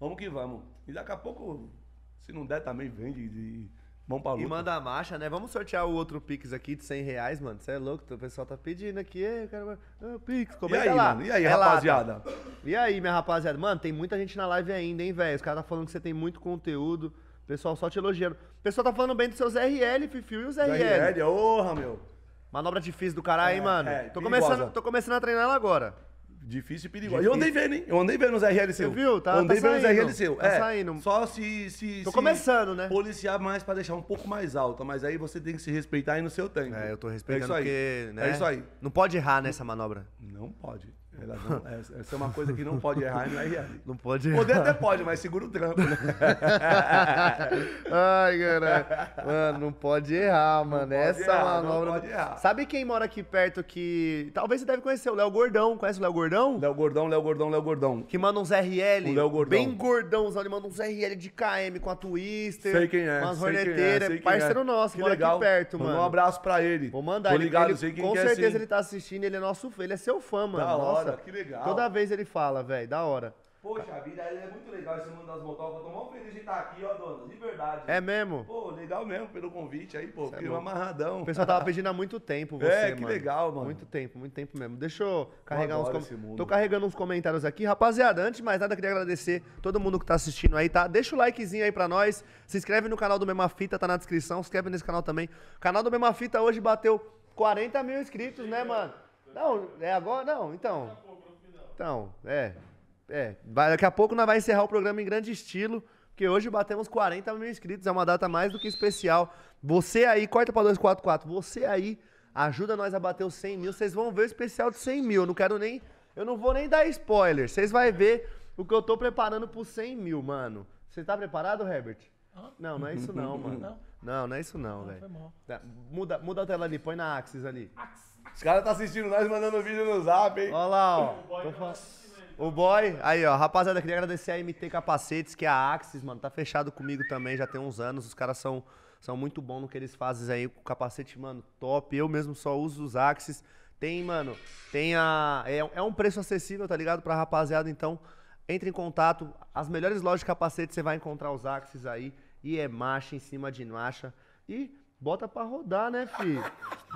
Vamos que vamos. E daqui a pouco, se não der, também vende. De... Vamos pra luta. E manda a marcha, né? Vamos sortear o outro Pix aqui de 100 reais, mano. Você é louco, o pessoal tá pedindo aqui. Ei, cara, ah, Pix, comenta e aí, lá. Mano? E aí, rapaziada? E aí, minha rapaziada? Mano, tem muita gente na live ainda, hein, velho? Os caras tá falando que você tem muito conteúdo. O pessoal só te elogiando. O pessoal tá falando bem dos seus RL, Fifiu, e os RL. RL, orra, meu. Manobra difícil do caralho, é, hein, mano? É, tô, começando, tô começando a treinar ela agora. Difícil e perigoso Difícil. Eu andei vendo, hein? Eu andei vendo os seu Você viu? Tá, andei tá vendo saindo, os RLC. Tá é, saindo. Só se. se tô se começando, né? Policiar mais pra deixar um pouco mais alta, mas aí você tem que se respeitar aí no seu tempo. É, eu tô é respeitando é porque. Né? É isso aí. Não pode errar nessa manobra. Não pode não, é, essa é uma coisa que não pode errar no né? RR. É. Não pode errar. Poder até pode, mas segura o trampo, né? Ai, cara. Mano, não pode errar, mano. É não essa errar, manobra. Não pode errar. Sabe quem mora aqui perto que. Talvez você deve conhecer o Léo Gordão. Conhece o Léo Gordão? Léo Gordão, Léo Gordão, Léo Gordão. Que manda uns RL. O Léo Gordão. Bem gordãozão. Ele manda uns RL de KM com a Twister. Sei quem é. Com as horneteiras. É, parceiro é. nosso, que mora legal. aqui perto, mano. Manda um abraço pra ele. Vou mandar Vou ligado, ele. com certeza ele tá assistindo. Ele é nosso. Ele é seu fã, mano. Da hora hora. Que legal. Toda vez ele fala, velho, da hora. Poxa vida, é muito legal esse mundo das motocas. Tô muito feliz de estar aqui, ó, dona, de verdade. É mesmo? Pô, legal mesmo pelo convite aí, pô. É fiquei é um amarradão. O pessoal tava pedindo há muito tempo é, você, É, que mano. legal, mano. Muito tempo, muito tempo mesmo. Deixa eu carregar eu uns comentários. Tô carregando uns comentários aqui. Rapaziada, antes de mais nada, queria agradecer todo mundo que tá assistindo aí, tá? Deixa o likezinho aí pra nós. Se inscreve no canal do Mesma Fita, tá na descrição. Se inscreve nesse canal também. O canal do Mesma Fita hoje bateu 40 mil inscritos, né, mano? Não, é agora, não, então. Então, é. É, vai, daqui a pouco nós vamos encerrar o programa em grande estilo, porque hoje batemos 40 mil inscritos, é uma data mais do que especial. Você aí, corta pra 244, você aí, ajuda nós a bater os 100 mil. Vocês vão ver o especial de 100 mil, eu não quero nem. Eu não vou nem dar spoiler, vocês vão ver o que eu tô preparando pro 100 mil, mano. Você tá preparado, Herbert? Não, não é isso não, mano. Não, não, não é isso não, velho. Muda, muda a tela ali, põe na Axis ali. Axis. Os caras tá assistindo nós mandando vídeo no zap, hein? Olha lá, ó. O boy, tá o boy, aí, ó. Rapaziada, queria agradecer a MT Capacetes, que é a Axis, mano. Tá fechado comigo também, já tem uns anos. Os caras são, são muito bons no que eles fazem aí. Com capacete, mano, top. Eu mesmo só uso os Axis. Tem, mano, tem a. É, é um preço acessível, tá ligado? Pra rapaziada, então. Entre em contato. As melhores lojas de capacete você vai encontrar os Axis aí. E é marcha em cima de marcha. E bota pra rodar, né, filho?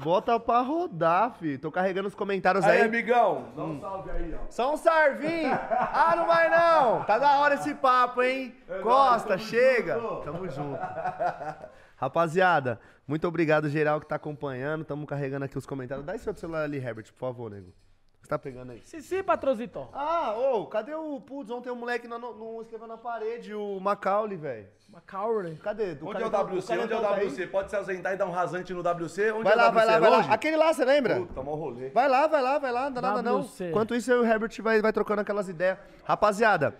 Bota pra rodar, fi. Tô carregando os comentários aí. Aí, amigão. Dá um hum. salve aí, ó. Só um sarvim. ah, não vai não. Tá da hora esse papo, hein? É Costa, tamo chega. Junto. Tamo junto. Rapaziada, muito obrigado geral que tá acompanhando. Tamo carregando aqui os comentários. Dá esse outro celular ali, Herbert, por favor, nego tá pegando aí? sim Patrozito. Ah, ô, cadê o Puds? Ontem o um moleque não, não escreveu na parede, o Macaulay, velho. Macaulay? Cadê? Do onde é o WC? onde é o tá WC? Aí? Pode se ausentar e dar um rasante no WC? Onde vai é lá, WC? vai lá, vai lá. Aquele lá, você lembra? Puta, mó rolê. Vai lá, vai lá, vai lá, não dá nada não. Enquanto isso, eu e o Herbert vai, vai trocando aquelas ideias. Rapaziada,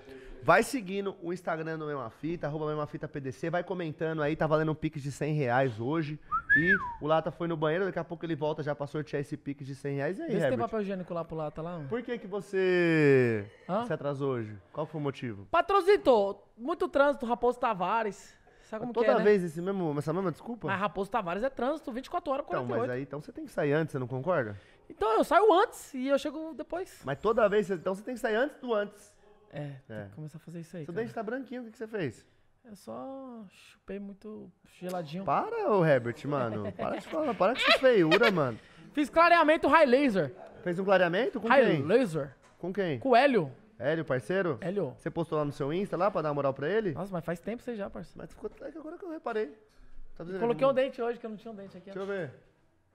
Vai seguindo o Instagram do Mesma Fita, arroba Mesma Fita PDC, vai comentando aí, tá valendo um pique de 100 reais hoje. E o Lata foi no banheiro, daqui a pouco ele volta já pra sortear esse pique de 100 reais. E aí, Vê se tem papel higiênico lá pro Lata lá. Por que que você Hã? se atrasou hoje? Qual foi o motivo? Patrocinou. Muito trânsito, Raposo Tavares. Sabe como que é, né? vez esse mesmo, essa mesma desculpa? Mas Raposo Tavares é trânsito, 24 horas, então, mas aí então você tem que sair antes, você não concorda? Então eu saio antes e eu chego depois. Mas toda vez, então você tem que sair antes do antes. É, tem é. que começar a fazer isso aí. Seu dente tá branquinho, o que que você fez? Eu só chupei muito geladinho. Para, ô Herbert, mano. Para de falar, para com essa feiura, mano. Fiz clareamento high laser. Fez um clareamento com high quem? laser. Com quem? Com o Hélio. Hélio, parceiro? Hélio. Você postou lá no seu Insta lá pra dar uma moral pra ele? Nossa, mas faz tempo você já, parceiro. Mas ficou até agora que eu reparei. Tá Coloquei um dente hoje, que eu não tinha um dente aqui. Deixa eu ver.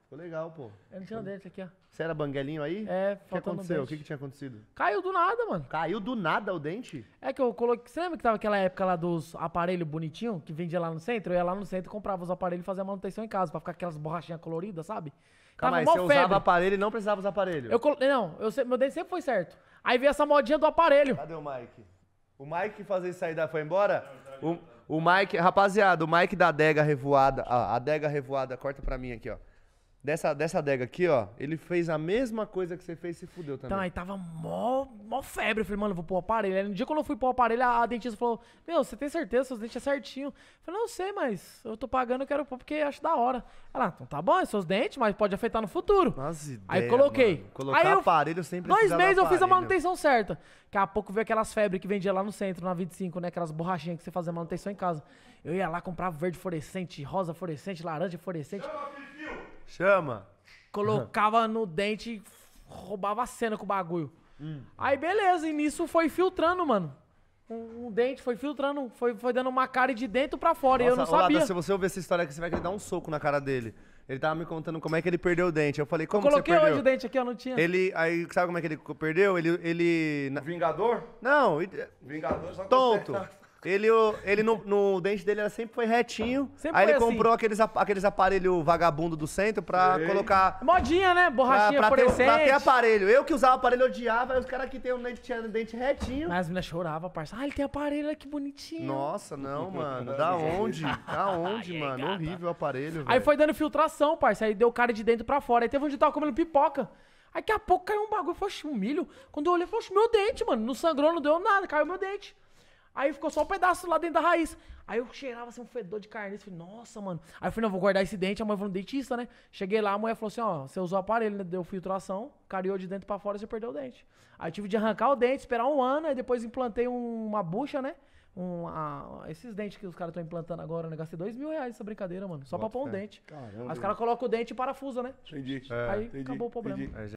Ficou legal, pô. É, eu não tinha dente aqui, ó. Você era banguelinho aí? É, O que aconteceu? O que, que tinha acontecido? Caiu do nada, mano. Caiu do nada o dente? É que eu coloquei. Você lembra que tava aquela época lá dos aparelhos bonitinhos que vendia lá no centro? Eu ia lá no centro, comprava os aparelhos e fazia manutenção em casa pra ficar aquelas borrachinhas coloridas, sabe? Calma aí, você febre. usava aparelho e não precisava usar aparelho. Eu colo... Não, eu se... meu dente sempre foi certo. Aí veio essa modinha do aparelho. Cadê o Mike? O Mike fazer isso aí foi embora? Não, o, o Mike, rapaziada, o Mike da adega revoada. A adega revoada, corta pra mim aqui, ó dessa, dessa adega aqui, ó, ele fez a mesma coisa que você fez e se fudeu também. Então, aí tava mó, mó febre. Eu falei, mano, eu vou pôr o aparelho. Aí, no dia quando eu fui pôr o aparelho, a, a dentista falou, meu, você tem certeza, seus dentes é certinho. Eu falei, não sei, mas eu tô pagando, eu quero pôr porque acho da hora. Ela, ah, então tá bom, é seus dentes, mas pode afetar no futuro. Nossa ideia, Aí coloquei. Mano. Colocar aí eu, aparelho sempre Dois meses eu fiz a manutenção certa. Daqui a pouco veio aquelas febres que vendia lá no centro, na 25, né? Aquelas borrachinhas que você fazia manutenção em casa. Eu ia lá, comprava verde fluorescente, rosa fluorescente, laranja fluorescente. Chama. Colocava no dente, roubava a cena com o bagulho. Hum. Aí beleza, e nisso foi filtrando, mano. Um, um dente foi filtrando, foi, foi dando uma cara de dentro pra fora, Nossa, e eu não sabia. Lata, se você ouvir essa história aqui, você vai querer dar um soco na cara dele. Ele tava me contando como é que ele perdeu o dente. Eu falei, como eu coloquei você perdeu? hoje o dente aqui, eu não tinha. Ele, aí, sabe como é que ele perdeu? Ele, ele... Vingador? Não. Vingador só Tonto. Consegue... Ele, ele no, no dente dele sempre foi retinho. Sempre aí foi ele assim. comprou aqueles, aqueles aparelhos vagabundo do centro pra colocar. Modinha, né? Borrachinha pra, ter, pra ter aparelho. Eu que usava aparelho odiava, aí os caras que tem um dente, tinha um dente retinho. Mas as meninas choravam, parça. Ah, ele tem aparelho, olha que bonitinho. Nossa, não, mano. Da onde? Da onde, mano? Horrível o aparelho. Aí foi dando filtração, parça. Aí deu cara de dentro pra fora. Aí teve um dia que tava comendo pipoca. Aí daqui a pouco caiu um bagulho. foi um milho. Quando eu olhei, foi o meu dente, mano. Não sangrou, não deu nada. Caiu meu dente. Aí ficou só um pedaço lá dentro da raiz. Aí eu cheirava assim um fedor de carne. Eu Falei, nossa, mano. Aí eu falei, não, vou guardar esse dente. A mãe falou, dentista, né? Cheguei lá, a mulher falou assim: ó, você usou o aparelho, né? deu filtração, cariou de dentro para fora e você perdeu o dente. Aí eu tive de arrancar o dente, esperar um ano, aí depois implantei um, uma bucha, né? Um, a, esses dentes que os caras estão implantando agora, eu né? gastei dois mil reais essa brincadeira, mano. Só Bota pra pôr um dente. Caramba. Aí os caras colocam o dente e parafusa, né? Entendi. É, aí entendi, acabou o problema. Entendi.